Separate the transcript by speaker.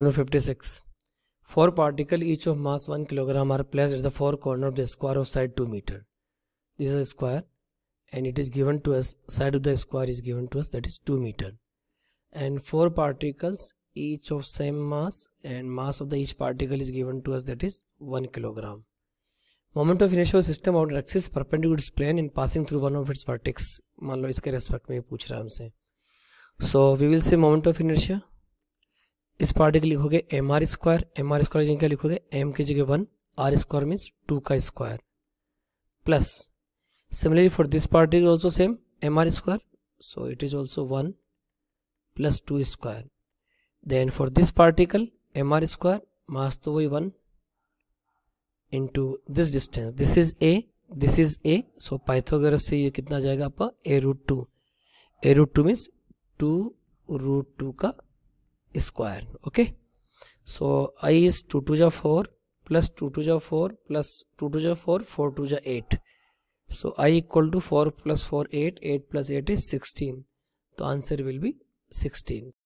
Speaker 1: 56. Four particles each of mass 1 kilogram are placed at the four corners of the square of side 2 meter. This is a square and it is given to us, side of the square is given to us that is 2 meter. And four particles each of same mass and mass of the each particle is given to us that is 1 kilogram. Moment of initial system on axis perpendicular perpendicular to passing through one of its vertex मान लो इसके respect में पूछ रहा है हमसे so we will say moment of inertia इस party के लिखोगे M R square M R square क्या लिखोगे एम की जगह one R square means two का square plus similarly for this party also same M R square so it is also one plus two square then for this particle M R square mass तो वही one into this distance this is A this is A so Pythagoras से ये कितना जाएगा आपका A root two A root two means two root two का square okay so i is 2 to the 4 plus 2 to the 4 plus 2 to the 4 4 to the 8 so i equal to 4 plus 4 8 8 plus 8 is 16 the answer will be 16